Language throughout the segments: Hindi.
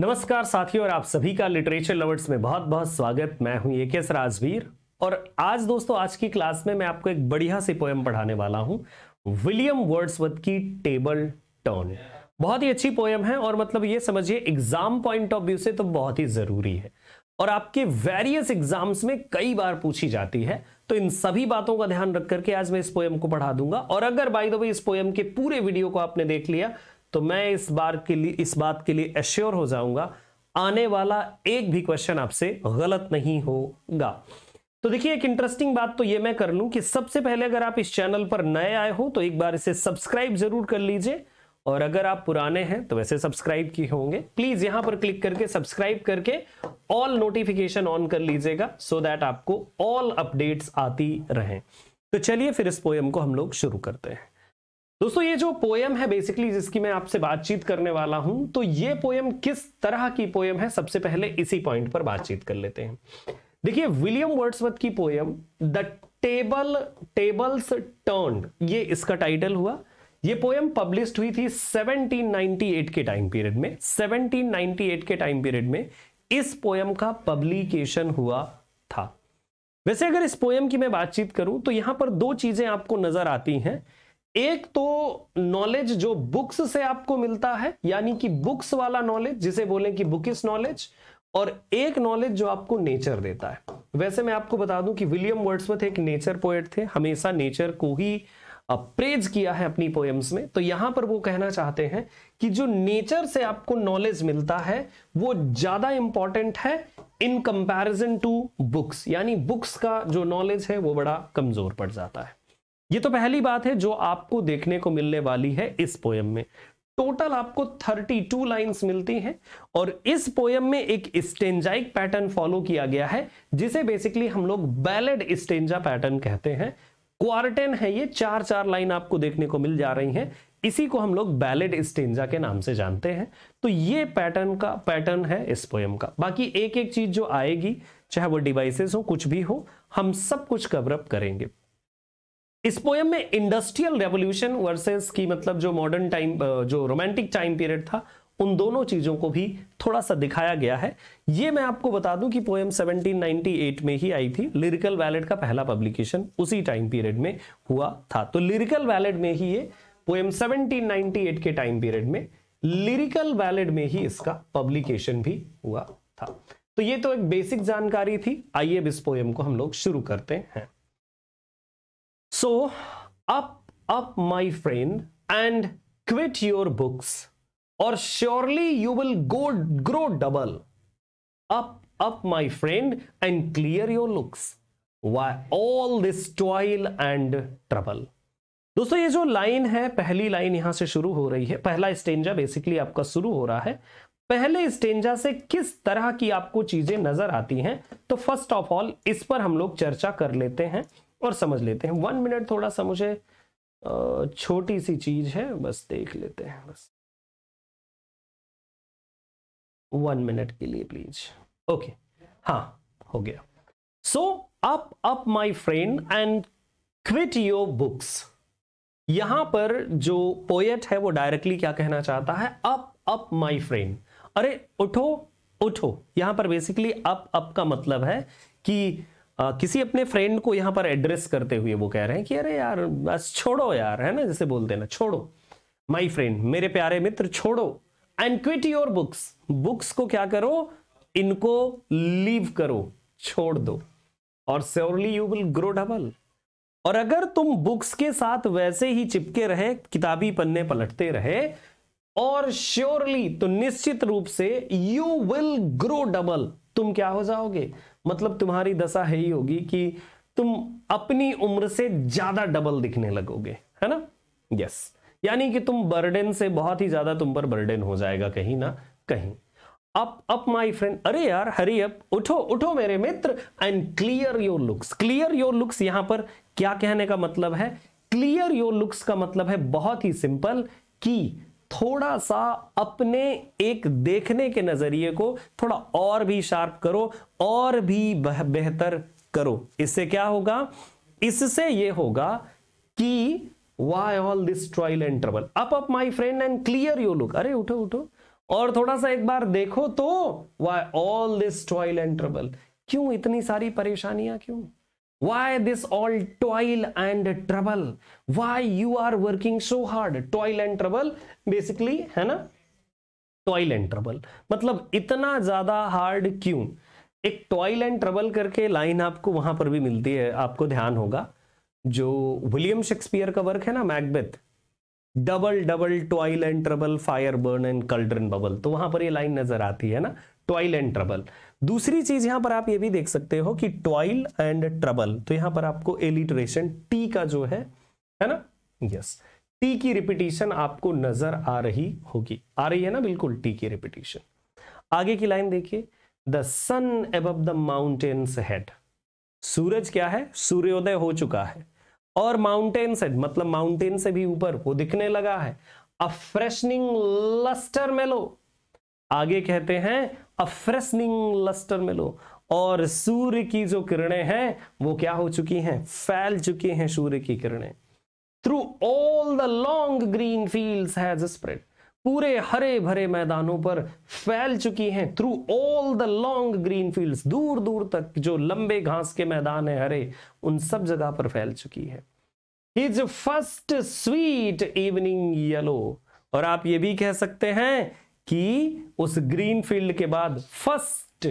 नमस्कार साथियों और आप सभी का लिटरेचर लवर्स में बहुत बहुत स्वागत मैं हूं ए के एस राजवीर और आज दोस्तों आज की क्लास में मैं आपको एक बढ़िया सी पोएम पढ़ाने वाला हूं विलियम वर्ड्सवर्थ की टेबल टर्न बहुत ही अच्छी पोएम है और मतलब ये समझिए एग्जाम पॉइंट ऑफ व्यू से तो बहुत ही जरूरी है और आपके वेरियस एग्जाम्स में कई बार पूछी जाती है तो इन सभी बातों का ध्यान रख करके आज मैं इस पोएम को पढ़ा दूंगा और अगर बाई दो इस पोएम के पूरे वीडियो को आपने देख लिया तो मैं इस बार के लिए इस बात के लिए एश्योर हो जाऊंगा आने वाला एक भी क्वेश्चन आपसे गलत नहीं होगा तो देखिए एक इंटरेस्टिंग बात तो ये मैं कर लूं कि सबसे पहले अगर आप इस चैनल पर नए आए हो तो एक बार इसे सब्सक्राइब जरूर कर लीजिए और अगर आप पुराने हैं तो वैसे सब्सक्राइब किए होंगे प्लीज यहां पर क्लिक करके सब्सक्राइब करके ऑल नोटिफिकेशन ऑन कर लीजिएगा सो दैट आपको ऑल अपडेट्स आती रहें तो चलिए फिर इस पोएम को हम लोग शुरू करते हैं दोस्तों ये जो पोयम है बेसिकली जिसकी मैं आपसे बातचीत करने वाला हूं तो ये पोयम किस तरह की पोयम है सबसे पहले इसी पॉइंट पर बातचीत कर लेते हैं देखिए विलियम वर्ड्सवर्थ की poem the table tables turn ये इसका टाइटल हुआ ये पोयम पब्लिश हुई थी 1798 के टाइम पीरियड में 1798 के टाइम पीरियड में इस पोयम का पब्लिकेशन हुआ था वैसे अगर इस पोयम की मैं बातचीत करूं तो यहां पर दो चीजें आपको नजर आती हैं एक तो नॉलेज जो बुक्स से आपको मिलता है यानी कि बुक्स वाला नॉलेज जिसे बोले कि बुकिस नॉलेज और एक नॉलेज जो आपको नेचर देता है वैसे मैं आपको बता दूं कि विलियम वर्ड्सवर्थ एक नेचर पोएट थे हमेशा नेचर को ही प्रेज किया है अपनी पोएम्स में तो यहां पर वो कहना चाहते हैं कि जो नेचर से आपको नॉलेज मिलता है वो ज्यादा इंपॉर्टेंट है इन कंपैरिजन टू बुक्स यानी बुक्स का जो नॉलेज है वो बड़ा कमजोर पड़ जाता है ये तो पहली बात है जो आपको देखने को मिलने वाली है इस पोयम में टोटल आपको 32 लाइंस मिलती हैं और इस पोयम में एक स्टेंजाइक पैटर्न फॉलो किया गया है जिसे बेसिकली हम लोग बैलेड स्टेंजा पैटर्न कहते हैं क्वार्टेन है ये चार चार लाइन आपको देखने को मिल जा रही हैं इसी को हम लोग बैलेड स्टेंजा के नाम से जानते हैं तो ये पैटर्न का पैटर्न है इस पोयम का बाकी एक एक चीज जो आएगी चाहे वो डिवाइसेस हो कुछ भी हो हम सब कुछ कवरअप करेंगे इस पोएम में इंडस्ट्रियल रेवोल्यूशन वर्सेस की मतलब जो मॉडर्न टाइम जो रोमांटिक टाइम पीरियड था उन दोनों चीजों को भी थोड़ा सा दिखाया गया है ये मैं आपको बता दूं कि पोएम 1798 में ही आई थी लिरिकल वैलेट का पहला पब्लिकेशन उसी टाइम पीरियड में हुआ था तो लिरिकल वैलेट में ही ये पोएम 1798 के टाइम पीरियड में लिरिकल वैलेट में ही इसका पब्लिकेशन भी हुआ था तो ये तो एक बेसिक जानकारी थी आइए अब इस पोएम को हम लोग शुरू करते हैं So, up, up, my friend, and quit your books, or surely you will go grow double. Up, up, my friend, and clear your looks. Why all this toil and trouble? दोस्तों ये जो लाइन है पहली लाइन यहां से शुरू हो रही है पहला स्टेंजा बेसिकली आपका शुरू हो रहा है पहले स्टेंजा से किस तरह की आपको चीजें नजर आती हैं तो फर्स्ट ऑफ ऑल इस पर हम लोग चर्चा कर लेते हैं और समझ लेते हैं वन मिनट थोड़ा सा मुझे छोटी सी चीज है बस देख लेते हैं बस वन मिनट के लिए प्लीज ओके हाँ हो गया so up up my friend and quit your books यहां पर जो पोएट है वो डायरेक्टली क्या कहना चाहता है अप अप माय फ्रेंड अरे उठो उठो यहां पर बेसिकली अप अप का मतलब है कि आ, किसी अपने फ्रेंड को यहाँ पर एड्रेस करते हुए वो कह रहे हैं कि अरे यार बस छोड़ो यार है ना जैसे बोलते हैं ना छोड़ो माई फ्रेंड मेरे प्यारे मित्र छोड़ो and quit your books books को क्या करो इनको लीव करो छोड़ दो और surely you will grow double और अगर तुम बुक्स के साथ वैसे ही चिपके रहे किताबी पन्ने पलटते रहे और श्योरली तो निश्चित रूप से यू विल ग्रो डबल तुम क्या हो जाओगे मतलब तुम्हारी दशा है ही होगी कि तुम अपनी उम्र से ज्यादा डबल दिखने लगोगे है ना यस यानी कि तुम बर्डन से बहुत ही ज्यादा तुम पर बर्डन हो जाएगा कहीं ना कहीं अप अप माय फ्रेंड अरे यार हरी अप उठो उठो मेरे मित्र and clear your looks clear your looks यहां पर क्या कहने का मतलब है क्लियर योर लुक्स का मतलब है बहुत ही सिंपल कि थोड़ा सा अपने एक देखने के नजरिए को थोड़ा और भी शार्प करो और भी बेहतर करो इससे क्या होगा इससे यह होगा कि why all this toil and trouble up up my friend and clear you look अरे उठो उठो और थोड़ा सा एक बार देखो तो why all this toil and trouble क्यों इतनी सारी परेशानियां क्यों why this all toil and trouble why you are working so hard toil and trouble basically है ना टॉयल एंड ट्रबल मतलब इतना ज्यादा हार्ड क्यों एक टॉयल एंड ट्रबल करके लाइन आपको वहां पर भी मिलती है आपको ध्यान होगा जो विलियम शेक्सपियर का वर्क है ना Macbeth double double toil and trouble fire burn and cauldron bubble तो वहां पर ये लाइन नजर आती है ना टॉयल एंड ट्रबल दूसरी चीज यहां पर आप ये भी देख सकते हो कि टॉयल एंड ट्रबल तो यहां पर आपको एलिटरेशन टी का जो है है ना यस टी की रिपीटेशन आपको नजर आ रही होगी आ रही है ना बिल्कुल टी की रिपीटेशन आगे की लाइन देखिए द सन अब द माउंटेन्स हेड सूरज क्या है सूर्योदय हो चुका है और माउंटेन से मतलब माउंटेन से भी ऊपर वो दिखने लगा है अ फ्रेशनिंग लस्टर मेलो आगे कहते हैं अब फ्रेशनिंग लस्टर में लो और सूर्य की जो किरणें हैं वो क्या हो चुकी हैं फैल चुकी हैं सूर्य की किरणें through all the long green field has spread पूरे हरे भरे मैदानों पर फैल चुकी हैं through all the long green fields दूर दूर तक जो लंबे घास के मैदान है हरे उन सब जगह पर फैल चुकी है is first sweet evening yellow और आप ये भी कह सकते हैं कि उस ग्रीन फील्ड के बाद फर्स्ट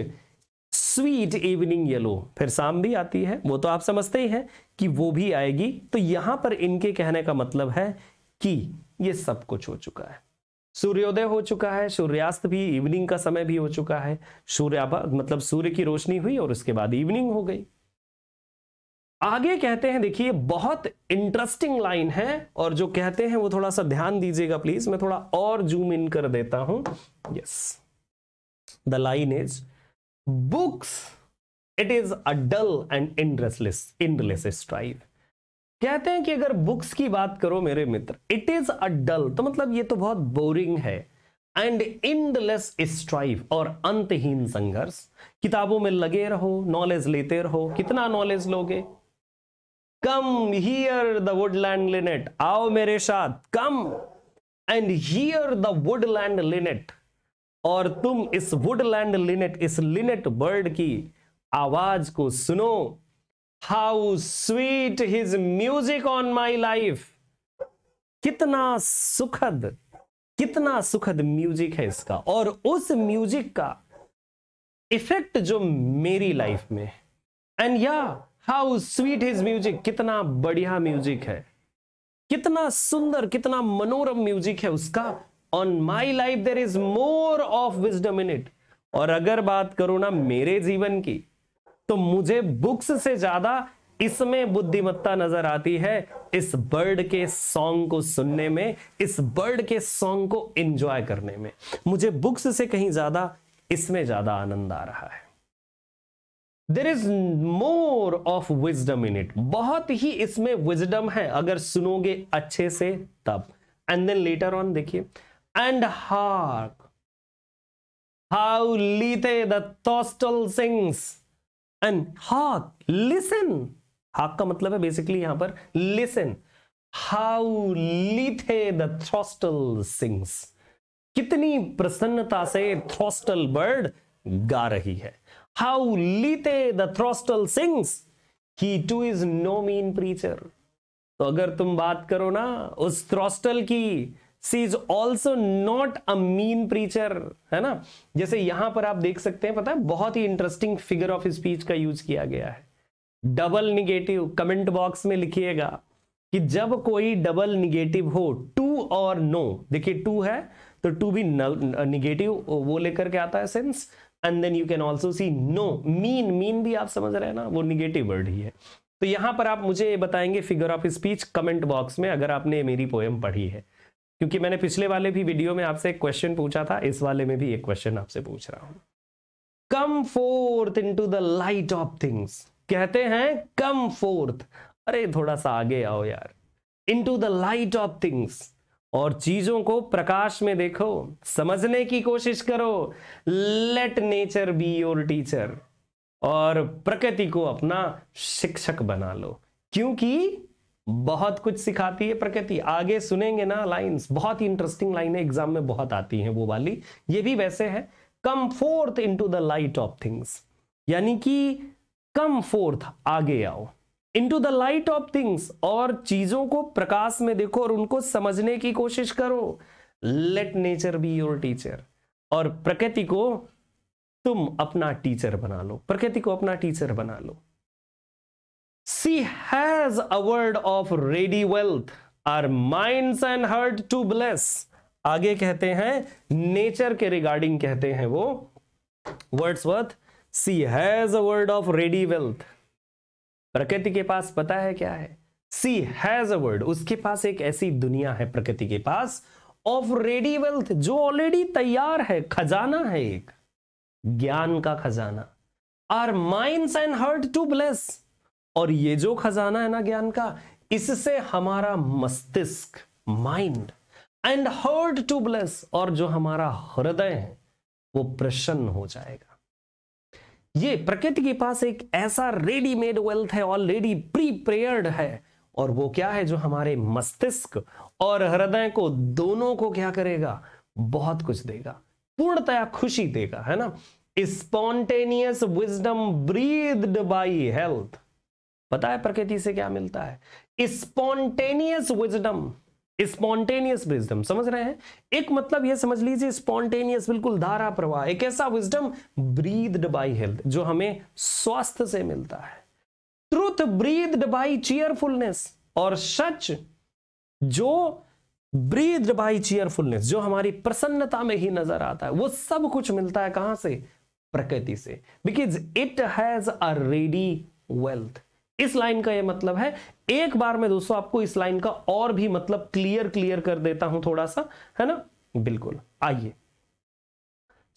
स्वीट इवनिंग येलो फिर शाम भी आती है वो तो आप समझते ही हैं कि वो भी आएगी तो यहां पर इनके कहने का मतलब है कि ये सब कुछ हो चुका है सूर्योदय हो चुका है सूर्यास्त भी इवनिंग का समय भी हो चुका है सूर्या मतलब सूर्य की रोशनी हुई और उसके बाद इवनिंग हो गई आगे कहते हैं देखिए बहुत इंटरेस्टिंग लाइन है और जो कहते हैं वो थोड़ा सा ध्यान दीजिएगा प्लीज मैं थोड़ा और जूम इन कर देता हूं yes the line is books it is a dull and endless endless strife कहते हैं कि अगर बुक्स की बात करो मेरे मित्र इट इज अ डल तो मतलब ये तो बहुत बोरिंग है एंड इंडलेस स्ट्राइव और अंतहीन संघर्ष किताबों में लगे रहो नॉलेज लेते रहो कितना नॉलेज लोगे come hear the woodland linnet आओ मेरे साथ come and hear the woodland linnet और तुम इस वुडलैंड लिनेट इस लिनेट बर्ड की आवाज को सुनो how sweet his music on my life कितना सुखद कितना सुखद म्यूजिक है इसका और उस म्यूजिक का इफेक्ट जो मेरी लाइफ में एंड या yeah, how sweet is music कितना बढ़िया म्यूजिक है कितना सुंदर कितना मनोरम म्यूजिक है उसका on my life there is more of wisdom in it और अगर बात करो ना मेरे जीवन की तो मुझे बुक्स से ज्यादा इसमें बुद्धिमत्ता नजर आती है इस बर्ड के सॉन्ग को सुनने में इस बर्ड के सॉन्ग को एंजॉय करने में मुझे बुक्स से कहीं ज्यादा इसमें ज्यादा आनंद आ रहा है there is more of wisdom in it बहुत ही इसमें विजडम है अगर सुनोगे अच्छे से तब एंड देन लेटर ऑन देखिए and hark how lithe the sings and hark listen hark का मतलब है बेसिकली यहां पर listen how lithe the sings कितनी प्रसन्नता से थ्रोस्टल बर्ड गा रही है how lite the throstle sings he too is no mean preacher तो अगर तुम बात करो ना उस थ्रोस्टल की see is also not a mean preacher है ना जैसे यहां पर आप देख सकते हैं पता है बहुत ही इंटरेस्टिंग फिगर ऑफ स्पीच का यूज किया गया है डबल निगेटिव कमेंट बॉक्स में लिखिएगा कि जब कोई डबल निगेटिव हो टू और नो देखिए टू है तो टू भी निगेटिव वो लेकर के आता है sense and then you can also see no mean mean भी आप समझ रहे हैं ना वो निगेटिव वर्ड ही है तो यहां पर आप मुझे बताएंगे figure of speech comment box में अगर आपने मेरी पोएम पढ़ी है क्योंकि मैंने पिछले वाले भी वीडियो में आपसे एक क्वेश्चन पूछा था इस वाले में भी एक क्वेश्चन आपसे पूछ रहा हूं come forth into the light of things कहते हैं कम फोर्थ अरे थोड़ा सा आगे आओ यार into the light of things और चीजों को प्रकाश में देखो समझने की कोशिश करो let nature be your teacher और प्रकृति को अपना शिक्षक बना लो क्योंकि बहुत कुछ सिखाती है प्रकृति आगे सुनेंगे ना लाइंस बहुत ही इंटरेस्टिंग लाइन एग्जाम में बहुत आती हैं वो वाली ये भी वैसे है come forth into the light of things यानी कि कम फोर्थ आगे आओ to the light of things और चीजों को प्रकाश में देखो और उनको समझने की कोशिश करो let nature be your teacher और प्रकृति को तुम अपना टीचर बना लो प्रकृति को अपना टीचर बना लो she has a world of ready wealth our mind and heart to bless आगे कहते हैं नेचर के रिगार्डिंग कहते हैं वो Wordsworth she has a world of ready wealth प्रकृति के पास पता है क्या है सी हैज अ वर्ड उसके पास एक ऐसी दुनिया है प्रकृति के पास ऑफ रेडी वेल्थ जो ऑलरेडी तैयार है खजाना है एक ज्ञान का खजाना our mind and heart to bless और ये जो खजाना है ना ज्ञान का इससे हमारा मस्तिष्क mind and heart to bless और जो हमारा हृदय है वो प्रसन्न हो जाएगा ये प्रकृति के पास एक ऐसा रेडीमेड वेल्थ है ऑलरेडी प्री प्रेयर्ड है और वो क्या है जो हमारे मस्तिष्क और हृदय को दोनों को क्या करेगा बहुत कुछ देगा पूर्णतया खुशी देगा है ना spontaneous wisdom breathed by health पता है प्रकृति से क्या मिलता है स्पॉन्टेनियस विजडम स्पॉन्टेनियस विजडम समझ रहे हैं एक मतलब यह समझ लीजिए स्पॉन्टेनियस बिल्कुल धारा प्रवाह एक ऐसा विजडम ब्रीद बाई हेल्थ जो हमें स्वास्थ्य से मिलता है ट्रूथ ब्रीद बाई चेयरफुलनेस और सच जो ब्रीद बाई चेयरफुलनेस जो हमारी प्रसन्नता में ही नजर आता है वो सब कुछ मिलता है कहां से प्रकृति से because it has a ready wealth इस लाइन का यह मतलब है एक बार में दोस्तों आपको इस लाइन का और भी मतलब क्लियर क्लियर कर देता हूं थोड़ा सा है ना बिल्कुल आइए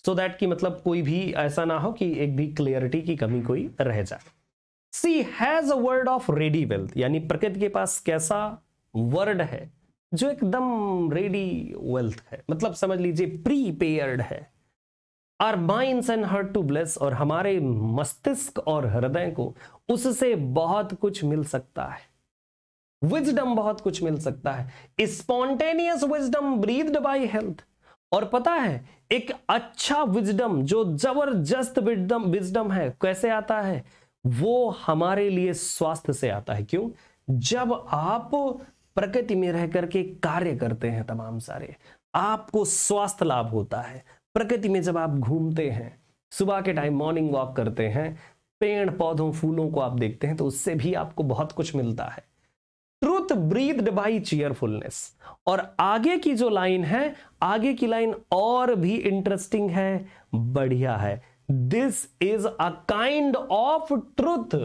सो दैट की मतलब कोई भी ऐसा ना हो कि एक भी क्लियरिटी की कमी कोई रह जाए she has a world of ready wealth यानी प्रकृति के पास कैसा वर्ड है जो एकदम रेडी वेल्थ है मतलब समझ लीजिए प्रीपेयर्ड है our mind and heart to bless और हमारे मस्तिष्क और हृदय को उससे बहुत कुछ मिल सकता है विजडम बहुत कुछ मिल सकता है spontaneous wisdom breathed by health और पता है एक अच्छा विजडम जो जबरदस्त विजडम विजडम है कैसे आता है वो हमारे लिए स्वास्थ्य से आता है क्यों जब आप प्रकृति में रह करके कार्य करते हैं तमाम सारे आपको स्वास्थ्य लाभ होता है प्रकृति में जब आप घूमते हैं सुबह के टाइम मॉर्निंग वॉक करते हैं पेड़ पौधों फूलों को आप देखते हैं तो उससे भी आपको बहुत कुछ मिलता है ट्रूथ ब्रीथ बाई चेयरफुलनेस और आगे की जो लाइन है आगे की लाइन और भी इंटरेस्टिंग है बढ़िया है this is a kind of truth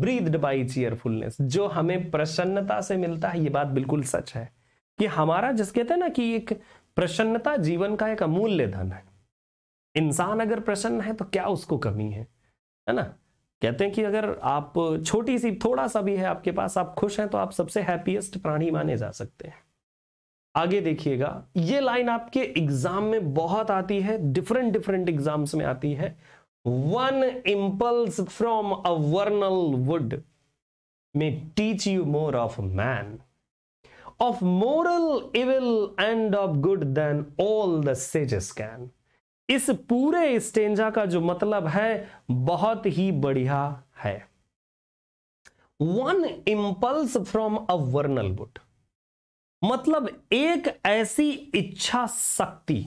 breathed by cheerfulness जो हमें प्रसन्नता से मिलता है ये बात बिल्कुल सच है कि हमारा जिस कहते हैं ना कि एक प्रसन्नता जीवन का एक अमूल्य धन है इंसान अगर प्रसन्न है तो क्या उसको कमी है है ना कहते हैं कि अगर आप छोटी सी थोड़ा सा भी है आपके पास आप खुश हैं तो आप सबसे हैप्पीएस्ट प्राणी माने जा सकते हैं आगे देखिएगा ये लाइन आपके एग्जाम में बहुत आती है डिफरेंट डिफरेंट एग्जाम्स में आती है one impulse from a vernal wood may teach you more of man of moral evil and of good than all the sages can इस पूरे स्टेंजा का जो मतलब है बहुत ही बढ़िया है one impulse from a vernal wood मतलब एक ऐसी इच्छा शक्ति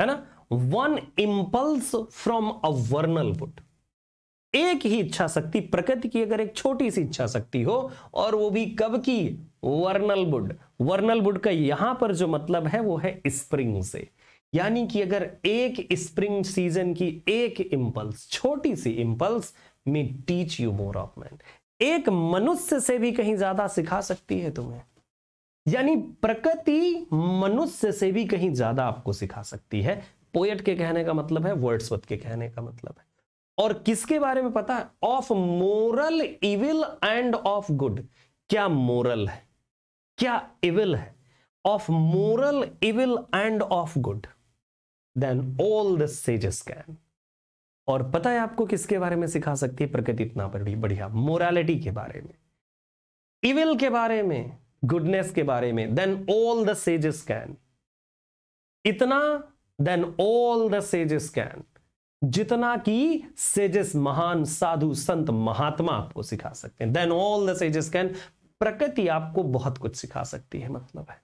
है ना one impulse from a vernal wood एक ही इच्छा शक्ति प्रकृति की अगर एक छोटी सी इच्छा शक्ति हो और वो भी कब की वर्नल बुड वर्नल बुड का यहां पर जो मतलब है वो है स्प्रिंग से यानी कि अगर एक स्प्रिंग सीजन की एक इंपल्स छोटी सी इंपल्स में teach you more of man एक मनुष्य से भी कहीं ज्यादा सिखा सकती है तुम्हें यानी प्रकृति मनुष्य से भी कहीं ज्यादा आपको सिखा सकती है पोएट के कहने का मतलब है वर्ड्सवत के कहने का मतलब है और किसके बारे में पता है of moral evil and of good क्या मोरल है क्या इविल है of moral evil and of good then all the sages can और पता है आपको किसके बारे में सिखा सकती है प्रकृति इतना बड़ी बढ़िया मोरालिटी के बारे में इविल के बारे में गुडनेस के बारे में then all the sages can इतना then all the sages can जितना कि सेजस महान साधु संत महात्मा आपको सिखा सकते हैं then all the sages can प्रकृति आपको बहुत कुछ सिखा सकती है मतलब है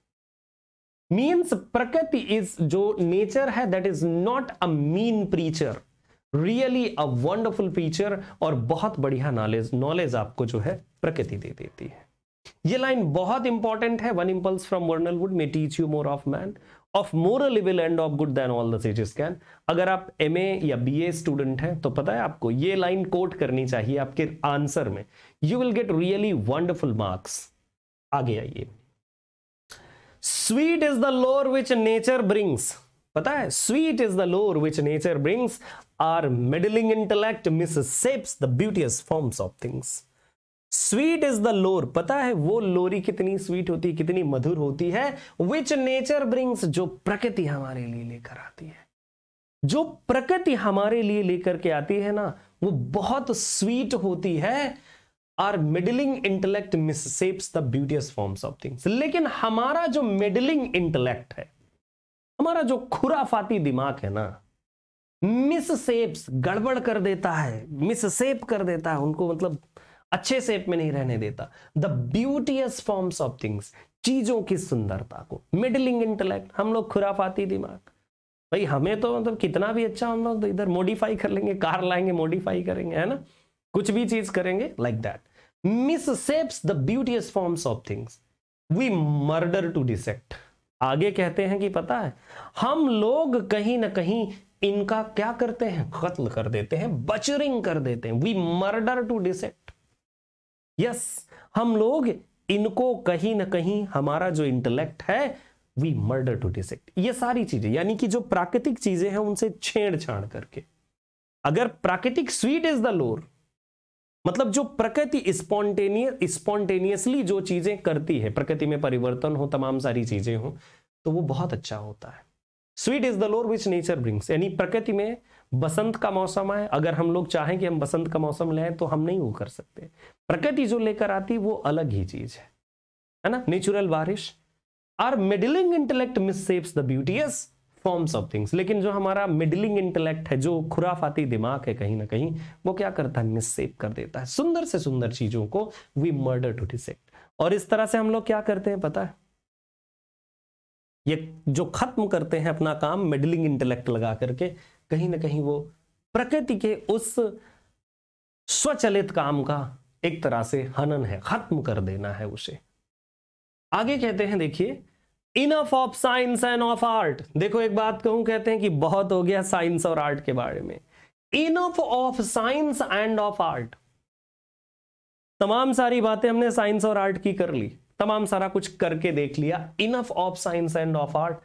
मीन्स प्रकृति इज जो नेचर है that is not a mean preacher really a wonderful preacher और बहुत बढ़िया नॉलेज नॉलेज आपको जो है प्रकृति दे देती है ये लाइन बहुत इंपॉर्टेंट है one impulse from vernal wood may teach you more of man of moral evil and of good then all the can अगर आप एम या बी स्टूडेंट हैं तो पता है आपको ये लाइन कोट करनी चाहिए आपके आंसर में you will get really wonderful marks आगे आइए sweet is the lore which nature brings पता है sweet is the lore which nature brings our meddling intellect misshapes the beauteous forms of things sweet is the lore पता है वो लोरी कितनी स्वीट होती है कितनी मधुर होती है विच नेचर ब्रिंग्स जो प्रकृति हमारे लिए लेकर आती है जो प्रकृति हमारे लिए लेकर के आती है ना वो बहुत स्वीट होती है our meddling intellect misshapes the beauteous forms of things लेकिन हमारा जो मिडलिंग इंटेलेक्ट है हमारा जो खुराफाती दिमाग है ना मिससेप्स गड़बड़ कर देता है मिससेप कर देता है उनको मतलब अच्छे शेप में नहीं रहने देता the beauteous forms of things चीजों की सुंदरता को मिडलिंग इंटेलेक्ट हम लोग खुराफाती दिमाग भाई हमें तो मतलब कितना भी अच्छा हम लोग तो इधर मॉडिफाई कर लेंगे कार लाएंगे मॉडिफाई करेंगे है ना कुछ भी चीज करेंगे like that misshapes the beauteous forms of things we murder to dissect आगे कहते हैं कि पता है हम लोग कहीं ना कहीं इनका क्या करते हैं कत्ल कर देते हैं बचरिंग कर देते हैं we murder to dissect yes हम लोग इनको कहीं ना कहीं हमारा जो इंटेलेक्ट है वी मर्डर टू डिसेक्ट ये सारी चीजें यानी कि जो प्राकृतिक चीजें हैं उनसे छेड़छाड़ करके अगर प्राकृतिक स्वीट इज द लोर मतलब जो प्रकृति स्पॉन्टेनियस स्पॉन्टेनियसली जो चीजें करती है प्रकृति में परिवर्तन हो तमाम सारी चीजें हो तो वो बहुत अच्छा होता है स्वीट इज द लोर विच नेचर ब्रिंग्स यानी प्रकृति में बसंत का मौसम है अगर हम लोग चाहें कि हम बसंत का मौसम ले तो हम नहीं वो कर सकते प्रकृति जो लेकर आती वो अलग ही चीज है है ना नेचुरल बारिश our meddling intellect misshapes the beauteous forms of things लेकिन जो हमारा मिडिलिंग इंटेलेक्ट है जो खुराफाती दिमाग है कहीं ना कहीं वो क्या करता है मिससेप कर देता है सुंदर से सुंदर चीजों को वी मर्डर टू डिसेक्ट और इस तरह से हम लोग क्या करते हैं पता है ये जो खत्म करते हैं अपना काम मिडिलिंग इंटेलेक्ट लगा करके कहीं ना कहीं वो प्रकृति के उस स्वचलित काम का एक तरह से हनन है खत्म कर देना है उसे आगे कहते हैं देखिए enough of science and of art देखो एक बात कहूं कहते हैं कि बहुत हो गया साइंस और आर्ट के बारे में enough of science and of art तमाम सारी बातें हमने साइंस और आर्ट की कर ली तमाम सारा कुछ करके देख लिया enough of science and of art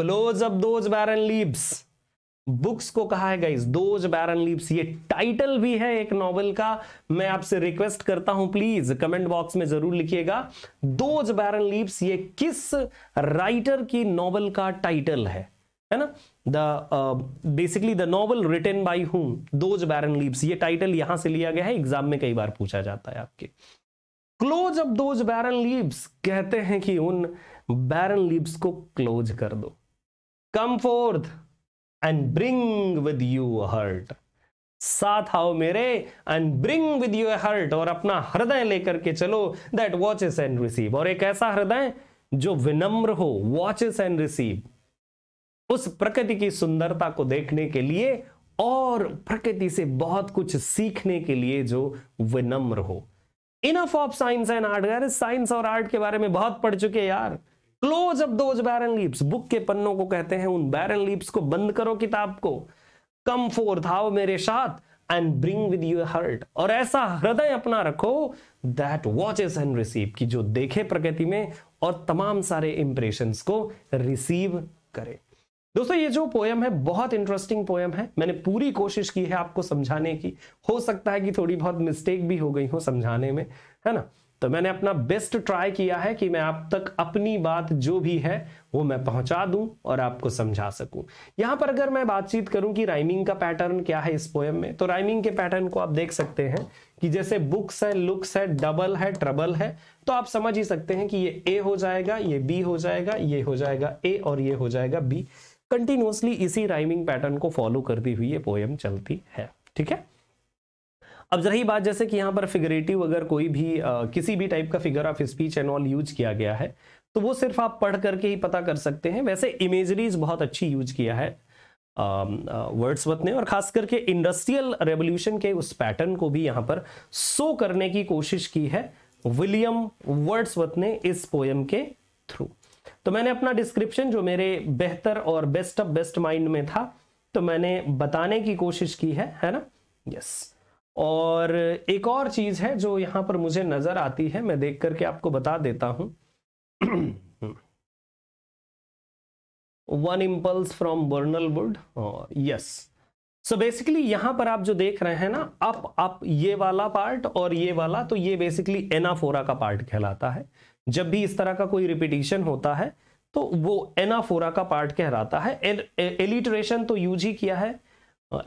close up those barren leaves books को कहा है गाइज दोज बैरन लीव्स ये टाइटल भी है एक नॉवल का मैं आपसे रिक्वेस्ट करता हूं प्लीज कमेंट बॉक्स में जरूर लिखिएगा दोज बैरन लीव्स ये किस राइटर की नॉवल का टाइटल है है ना the basically the novel written by whom those barren leaves ये टाइटल यहां से लिया गया है एग्जाम में कई बार पूछा जाता है आपके close up those barren leaves कहते हैं कि उन बैरन लीव्स को क्लोज कर दो come forth and bring with you heart साथ आओ मेरे and bring with you heart और अपना हृदय लेकर के चलो दैट वॉचेस एंड रिसीव और एक ऐसा हृदय जो विनम्र हो वॉचेस एंड रिसीव उस प्रकृति की सुंदरता को देखने के लिए और प्रकृति से बहुत कुछ सीखने के लिए जो विनम्र हो enough of science and art यार साइंस और आर्ट के बारे में बहुत पढ़ चुके यार close up those barren leaves book के पन्नों को कहते हैं उन बैरन लीप्स को बंद करो किताब को कम फोर्थ आओ मेरे साथ and bring with your heart और ऐसा हृदय अपना रखो that watches and receive की जो देखे प्रकृति में और तमाम सारे इंप्रेशन को रिसीव करे दोस्तों ये जो पोयम है बहुत इंटरेस्टिंग पोयम है मैंने पूरी कोशिश की है आपको समझाने की हो सकता है कि थोड़ी बहुत मिस्टेक भी हो गई हो समझाने में है ना तो मैंने अपना बेस्ट ट्राई किया है कि मैं आप तक अपनी बात जो भी है वो मैं पहुंचा दूं और आपको समझा सकूं यहां पर अगर मैं बातचीत करूं कि राइमिंग का पैटर्न क्या है इस पोएम में तो राइमिंग के पैटर्न को आप देख सकते हैं कि जैसे बुक्स है लुक्स है डबल है ट्रबल है तो आप समझ ही सकते हैं कि ये ए हो जाएगा ये बी हो जाएगा ये हो जाएगा ए और ये हो जाएगा बी कंटिन्यूसली इसी राइमिंग पैटर्न को फॉलो करती हुई ये पोएम चलती है ठीक है अब जरा ही बात जैसे कि यहाँ पर फिगरेटिव अगर कोई भी आ, किसी भी टाइप का figure of speech and all use किया गया है तो वो सिर्फ आप पढ़ करके ही पता कर सकते हैं वैसे इमेजरीज बहुत अच्छी यूज किया है वत ने और खास करके इंडस्ट्रियल रेवोल्यूशन के उस पैटर्न को भी यहाँ पर शो करने की कोशिश की है विलियम वर्ड्स ने इस पोएम के थ्रू तो मैंने अपना डिस्क्रिप्शन जो मेरे बेहतर और बेस्ट ऑफ बेस्ट माइंड में था तो मैंने बताने की कोशिश की है है ना यस yes. और एक और चीज है जो यहां पर मुझे नजर आती है मैं देख करके आपको बता देता हूं one impulse from vernal wood yes so basically यहां पर आप जो देख रहे हैं ना अप अप ये वाला पार्ट और ये वाला तो ये बेसिकली एनाफोरा का पार्ट कहलाता है जब भी इस तरह का कोई रिपीटिशन होता है तो वो एनाफोरा का पार्ट कहलाता है एलिटरेशन तो यूज ही किया है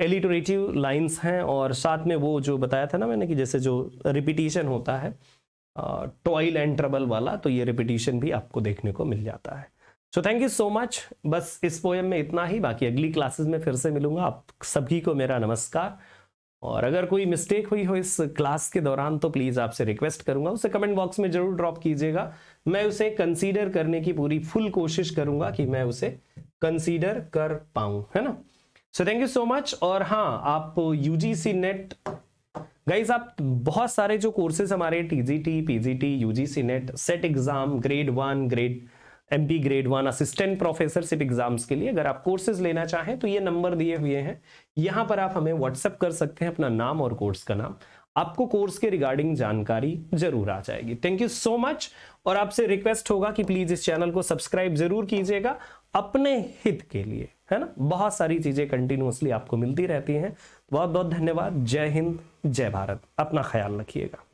एलिटोरेटिव लाइंस हैं और साथ में वो जो बताया था ना मैंने कि जैसे जो रिपीटिशन होता है टॉयल एंड ट्रबल वाला तो ये रिपीटिशन भी आपको देखने को मिल जाता है so thank you so much बस इस पोएम में इतना ही बाकी अगली क्लासेस में फिर से मिलूंगा आप सभी को मेरा नमस्कार और अगर कोई मिस्टेक हुई हो इस क्लास के दौरान तो प्लीज़ आपसे रिक्वेस्ट करूंगा उसे कमेंट बॉक्स में जरूर ड्रॉप कीजिएगा मैं उसे कंसीडर करने की पूरी फुल कोशिश करूंगा कि मैं उसे कंसीडर कर पाऊँ है ना so thank you so much और हाँ आप यूजीसी नेट गाइज आप बहुत सारे जो कोर्सेज हमारे TGT PGT UGC NET SET exam grade one grade M P grade one assistant professorship exams के लिए अगर आप कोर्सेज लेना चाहें तो ये नंबर दिए हुए हैं यहाँ पर आप हमें व्हाट्सएप कर सकते हैं अपना नाम और कोर्स का नाम आपको कोर्स के रिगार्डिंग जानकारी जरूर आ जाएगी थैंक यू सो मच और आपसे रिक्वेस्ट होगा कि प्लीज इस चैनल को सब्सक्राइब जरूर कीजिएगा अपने हित के लिए है ना बहुत सारी चीज़ें कंटिन्यूसली आपको मिलती रहती हैं बहुत बहुत धन्यवाद जय हिंद जय भारत अपना ख्याल रखिएगा